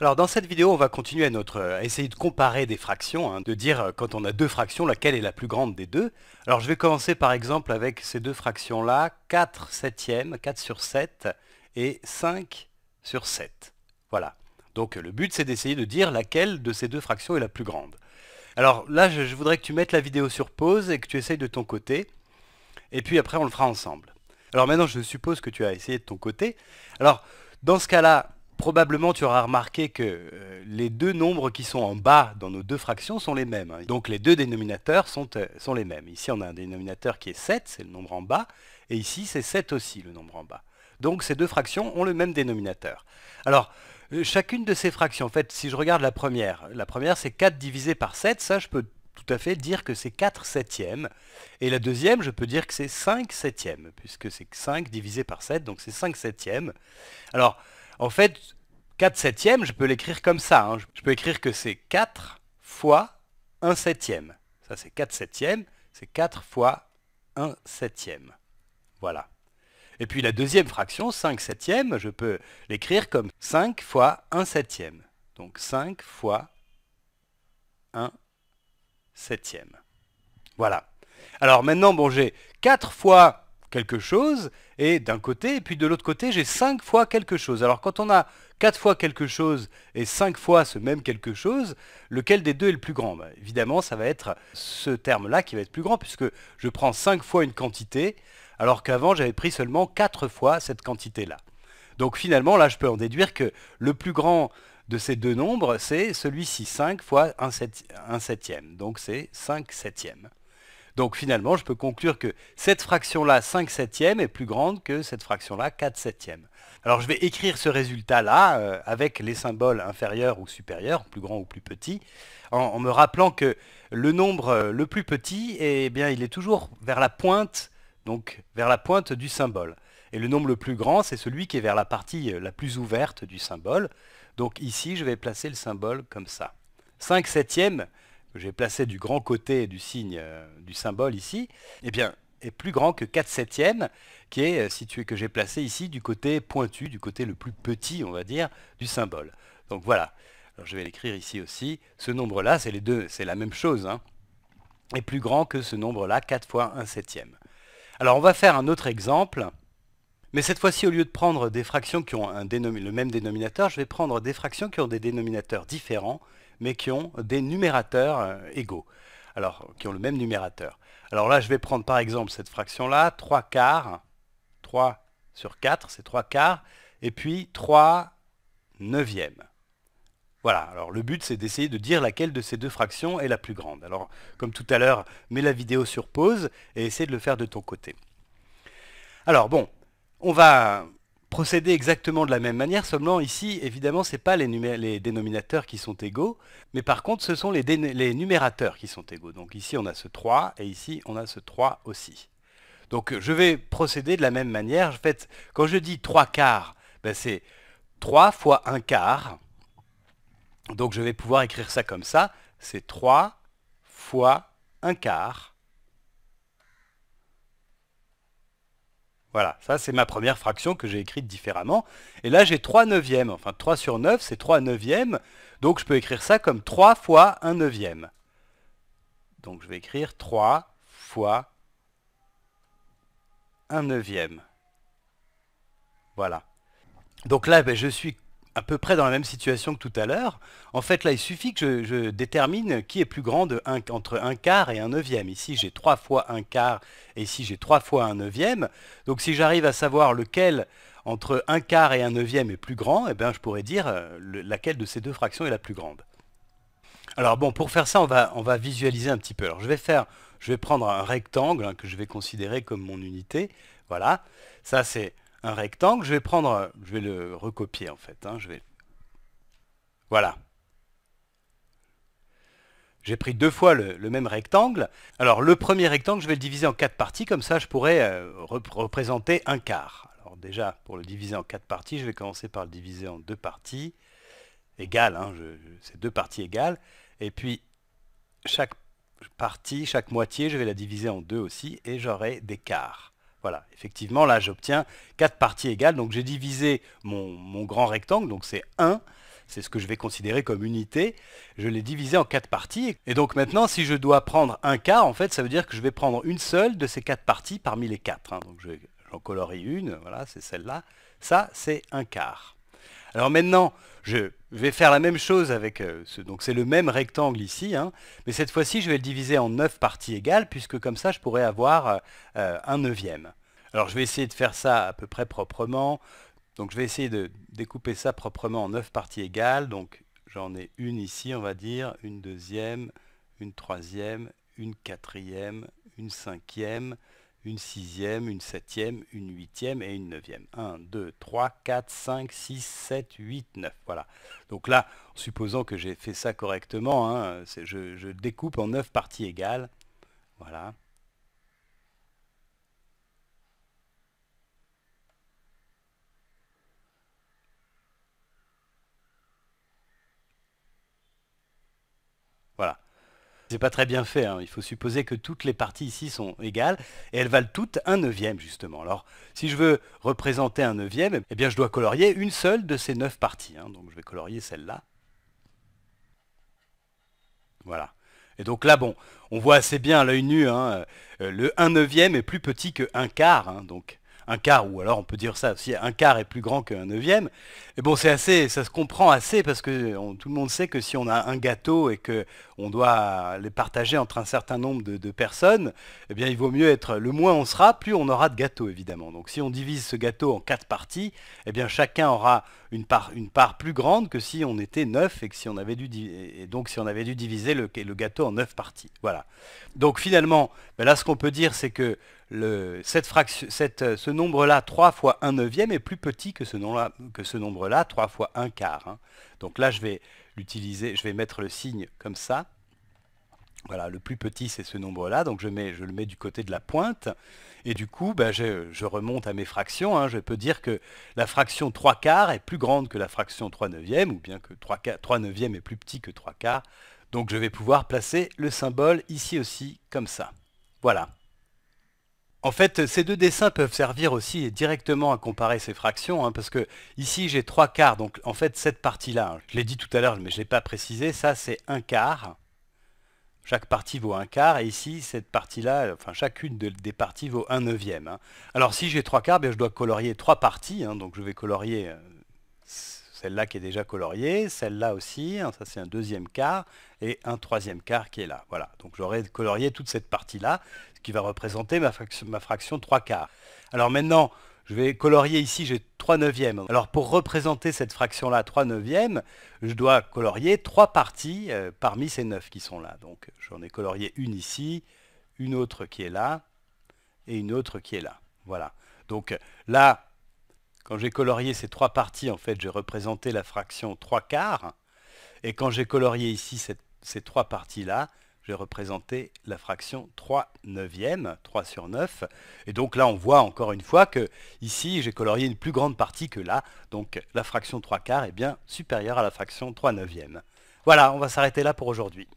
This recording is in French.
Alors dans cette vidéo, on va continuer à notre essayer de comparer des fractions, hein, de dire euh, quand on a deux fractions, laquelle est la plus grande des deux. Alors je vais commencer par exemple avec ces deux fractions-là, 4 septièmes, 4 sur 7 et 5 sur 7. Voilà. Donc le but c'est d'essayer de dire laquelle de ces deux fractions est la plus grande. Alors là, je, je voudrais que tu mettes la vidéo sur pause et que tu essayes de ton côté. Et puis après, on le fera ensemble. Alors maintenant, je suppose que tu as essayé de ton côté. Alors, dans ce cas-là, Probablement, tu auras remarqué que euh, les deux nombres qui sont en bas dans nos deux fractions sont les mêmes. Hein. Donc les deux dénominateurs sont, euh, sont, les mêmes. Ici, on a un dénominateur qui est 7, c'est le nombre en bas, et ici, c'est 7 aussi, le nombre en bas. Donc ces deux fractions ont le même dénominateur. Alors, euh, chacune de ces fractions, en fait, si je regarde la première, la première, c'est 4 divisé par 7, ça, je peux tout à fait dire que c'est 4 septièmes. Et la deuxième, je peux dire que c'est 5 septièmes, puisque c'est 5 divisé par 7, donc c'est 5 septièmes. Alors, en fait, 4 septièmes, je peux l'écrire comme ça. Hein. Je peux écrire que c'est 4 fois 1 septième. Ça, c'est 4 septièmes. C'est 4 fois 1 septième. Voilà. Et puis la deuxième fraction, 5 septièmes, je peux l'écrire comme 5 fois 1 septième. Donc 5 fois 1 septième. Voilà. Alors maintenant, bon, j'ai 4 fois quelque chose, et d'un côté, et puis de l'autre côté, j'ai 5 fois quelque chose. Alors quand on a 4 fois quelque chose et 5 fois ce même quelque chose, lequel des deux est le plus grand bah, Évidemment, ça va être ce terme-là qui va être plus grand, puisque je prends 5 fois une quantité, alors qu'avant j'avais pris seulement 4 fois cette quantité-là. Donc finalement, là, je peux en déduire que le plus grand de ces deux nombres, c'est celui-ci, 5 fois 1 septième. Donc c'est 5 septièmes. Donc finalement, je peux conclure que cette fraction-là, 5 septièmes, est plus grande que cette fraction-là, 4 septièmes. Alors je vais écrire ce résultat-là euh, avec les symboles inférieurs ou supérieurs, plus grand ou plus petit, en, me rappelant que le nombre euh, le plus petit, eh il est toujours vers la pointe, donc vers la pointe du symbole. Et le nombre le plus grand, c'est celui qui est vers la partie euh, la plus ouverte du symbole. Donc ici, je vais placer le symbole comme ça. 5 septièmes, que j'ai placé du grand côté du signe, euh, du symbole ici, eh bien, est plus grand que 4 septièmes, qui est euh, situé, que j'ai placé ici du côté pointu, du côté le plus petit, on va dire, du symbole. Donc voilà. je vais l'écrire ici aussi. Ce nombre-là, c'est les deux, c'est la même chose, hein, est plus grand que ce nombre-là, 4 fois 1 septième. Alors on va faire un autre exemple. Mais cette fois-ci, au lieu de prendre des fractions qui ont le même dénominateur, je vais prendre des fractions qui ont des dénominateurs différents mais qui ont des numérateurs euh, égaux. Alors, qui ont le même numérateur. Alors là, je vais prendre par exemple cette fraction-là, 3 quarts, 3 sur 4, c'est 3 quarts, et puis 3 neuvièmes. Voilà, alors le but c'est d'essayer de dire laquelle de ces deux fractions est la plus grande. Alors, comme tout à l'heure, mets la vidéo sur pause et essaie de le faire de ton côté. Alors bon, on va procéder exactement de la même manière, seulement ici, évidemment, ce n'est pas les, dénominateurs qui sont égaux, mais par contre, ce sont les, numérateurs qui sont égaux. Donc ici, on a ce 3, et ici, on a ce 3 aussi. Donc euh, je vais procéder de la même manière. En fait, quand je dis 3 quarts, ben, c'est 3 fois 1 quart. Donc je vais pouvoir écrire ça comme ça. C'est 3 fois 1 quart Voilà, ça c'est ma première fraction que j'ai écrite différemment. Et là j'ai 3 neuvièmes, enfin 3 sur 9 c'est 3 neuvièmes, donc je peux écrire ça comme 3 fois 1 neuvième. Donc je vais écrire 3 fois 1 neuvième. Voilà. Donc là ben, je suis à peu près dans la même situation que tout à l'heure. En fait, là, il suffit que je, détermine qui est plus grand entre un quart et un neuvième. Ici, j'ai trois fois un quart et ici, j'ai trois fois un neuvième. Donc, si j'arrive à savoir lequel entre un quart et un neuvième est plus grand, eh bien, je pourrais dire euh, laquelle de ces deux fractions est la plus grande. Alors bon, pour faire ça, on va, visualiser un petit peu. Alors, je vais, faire, je vais prendre un rectangle hein, que je vais considérer comme mon unité. Voilà, ça c'est un rectangle, je vais prendre, je vais le recopier en fait. Hein, je vais... Voilà. J'ai pris deux fois le, même rectangle. Alors le premier rectangle, je vais le diviser en quatre parties, comme ça je pourrais euh, représenter un quart. Alors déjà, pour le diviser en quatre parties, je vais commencer par le diviser en deux parties égales. Hein, c'est deux parties égales. Et puis chaque partie, chaque moitié, je vais la diviser en deux aussi, et j'aurai des quarts. Voilà, effectivement, là, j'obtiens 4 parties égales. Donc j'ai divisé mon, grand rectangle, donc c'est 1. C'est ce que je vais considérer comme unité. Je l'ai divisé en 4 parties. Et donc maintenant, si je dois prendre un quart, en fait, ça veut dire que je vais prendre une seule de ces 4 parties parmi les 4. Hein. Donc j'en colorie une, voilà, c'est celle-là. Ça, c'est un quart. Alors maintenant, je vais faire la même chose avec euh, ce... Donc c'est le même rectangle ici, hein, mais cette fois-ci, je vais le diviser en 9 parties égales, puisque comme ça, je pourrais avoir euh, euh, un neuvième. Alors je vais essayer de faire ça à peu près proprement. Donc je vais essayer de découper ça proprement en 9 parties égales. Donc j'en ai une ici, on va dire, une deuxième, une troisième, une quatrième, une cinquième, une sixième, une septième, une huitième et une neuvième. 1, 2, 3, 4, 5, 6, 7, 8, 9. Voilà. Donc là, supposant que j'ai fait ça correctement, hein, je, je, découpe en 9 parties égales. Voilà. C'est pas très bien fait. Hein. Il faut supposer que toutes les parties ici sont égales et elles valent toutes un neuvième justement. Alors, si je veux représenter un neuvième, eh bien, je dois colorier une seule de ces neuf parties. Hein. Donc, je vais colorier celle-là. Voilà. Et donc là, bon, on voit assez bien à l'œil nu, hein, euh, le 1 neuvième est plus petit que 1 quart, donc un quart, ou alors on peut dire ça, si un quart est plus grand qu'un neuvième, et bon c'est assez, ça se comprend assez parce que tout le monde sait que si on a un gâteau et que on doit les partager entre un certain nombre de, personnes, eh bien il vaut mieux être, le moins on sera, plus on aura de gâteau évidemment. Donc si on divise ce gâteau en quatre parties, eh bien chacun aura une part, une part plus grande que si on était neuf et que si on avait dû, donc si on avait dû diviser le, gâteau en neuf parties. Voilà. Donc finalement, ben là ce qu'on peut dire c'est que euh, ce nombre-là, 3 fois 1 neuvième, est plus petit que ce, nombre-là, 3 fois 1 quart. Hein. Donc là, je vais l'utiliser, je vais mettre le signe comme ça. Voilà, le plus petit, c'est ce nombre-là, donc je, le mets du côté de la pointe. Et du coup, ben, je, remonte à mes fractions. Hein. Je peux dire que la fraction 3 quarts est plus grande que la fraction 3 neuvième, ou bien que 3, 3 neuvième est plus petit que 3 quarts. Donc je vais pouvoir placer le symbole ici aussi, comme ça. Voilà. En fait, ces deux dessins peuvent servir aussi directement à comparer ces fractions, hein, parce que ici j'ai trois quarts, donc en fait cette partie-là, hein, je l'ai dit tout à l'heure, mais je ne l'ai pas précisé, ça c'est un quart. Chaque partie vaut un quart, et ici, cette partie-là, enfin chacune des parties vaut un neuvième. Hein. Alors si j'ai trois quarts, ben, je dois colorier trois parties, donc je vais colorier euh, celle-là qui est déjà coloriée, celle-là aussi, hein, ça c'est un deuxième quart, et un troisième quart qui est là. Voilà, donc j'aurai colorié toute cette partie-là, ce qui va représenter ma, fraction, trois 3 quarts. Alors maintenant, je vais colorier ici, j'ai 3 neuvièmes. Alors pour représenter cette fraction-là, 3 neuvièmes, je dois colorier trois parties euh, parmi ces 9 qui sont là. Donc j'en ai colorié une ici, une autre qui est là, et une autre qui est là. Voilà. Donc là, quand j'ai colorié ces trois parties, en fait, j'ai représenté la fraction 3 quarts. Et quand j'ai colorié ici ces trois parties-là, j'ai représenté la fraction 3 neuvième, 3 sur 9. Et donc là, on voit encore une fois que ici, j'ai colorié une plus grande partie que là. Donc la fraction 3 quarts est bien supérieure à la fraction 3 neuvième. Voilà, on va s'arrêter là pour aujourd'hui.